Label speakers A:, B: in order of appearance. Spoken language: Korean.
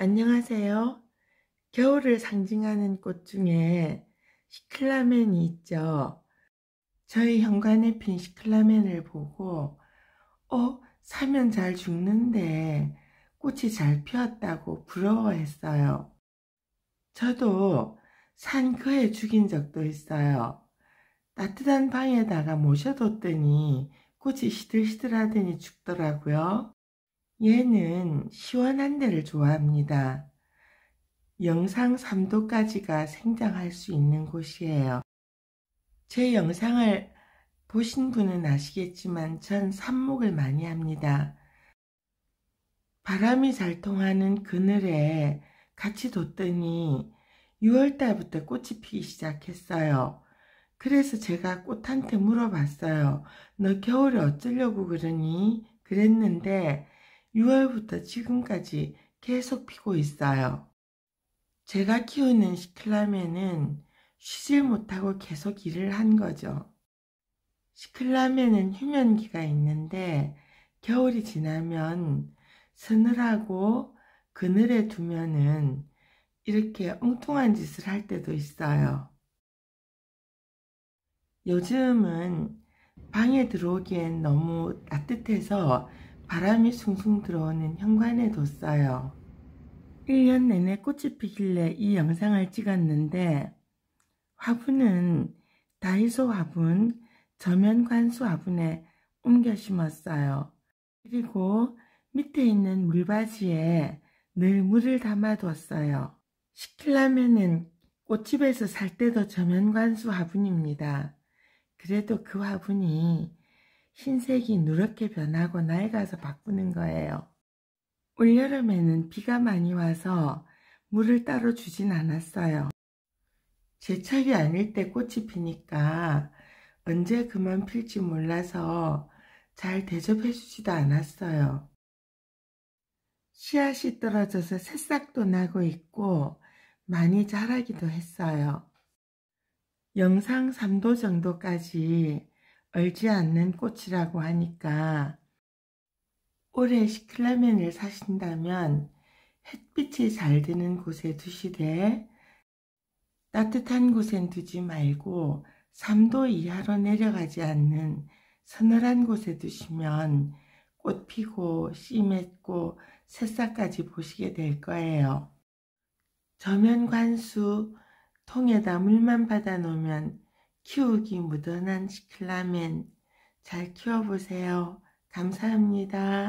A: 안녕하세요. 겨울을 상징하는 꽃 중에 시클라멘이 있죠. 저희 현관에 핀 시클라멘을 보고 어? 사면 잘 죽는데 꽃이 잘 피었다고 부러워했어요. 저도 산 그에 죽인 적도 있어요. 따뜻한 방에다가 모셔뒀더니 꽃이 시들시들하더니 죽더라고요. 얘는 시원한 데를 좋아합니다. 영상 3도까지가 생장할 수 있는 곳이에요. 제 영상을 보신 분은 아시겠지만 전 삽목을 많이 합니다. 바람이 잘 통하는 그늘에 같이 뒀더니 6월달부터 꽃이 피기 시작했어요. 그래서 제가 꽃한테 물어봤어요. 너 겨울에 어쩌려고 그러니? 그랬는데 6월부터 지금까지 계속 피고 있어요. 제가 키우는 시클라멘은 쉬질 못하고 계속 일을 한 거죠. 시클라멘은 휴면기가 있는데 겨울이 지나면 서늘하고 그늘에 두면은 이렇게 엉뚱한 짓을 할 때도 있어요. 요즘은 방에 들어오기엔 너무 따뜻해서 바람이 숭숭 들어오는 현관에 뒀어요. 1년 내내 꽃이 피길래 이 영상을 찍었는데 화분은 다이소 화분, 저면 관수 화분에 옮겨 심었어요. 그리고 밑에 있는 물받이에늘 물을 담아뒀어요. 시킬라면은 꽃집에서 살 때도 저면 관수 화분입니다. 그래도 그 화분이 흰색이 누렇게 변하고 낡아서 바꾸는 거예요. 올여름에는 비가 많이 와서 물을 따로 주진 않았어요. 제철이 아닐 때 꽃이 피니까 언제 그만 필지 몰라서 잘 대접해 주지도 않았어요. 씨앗이 떨어져서 새싹도 나고 있고 많이 자라기도 했어요. 영상 3도 정도까지 얼지 않는 꽃이라고 하니까 올해 시클라멘을 사신다면 햇빛이 잘 드는 곳에 두시되 따뜻한 곳엔 두지 말고 3도 이하로 내려가지 않는 서늘한 곳에 두시면 꽃 피고 씨 맺고 새싹까지 보시게 될 거예요. 저면 관수 통에다 물만 받아 놓으면 키우기 무던한 시클라멘 잘 키워보세요. 감사합니다.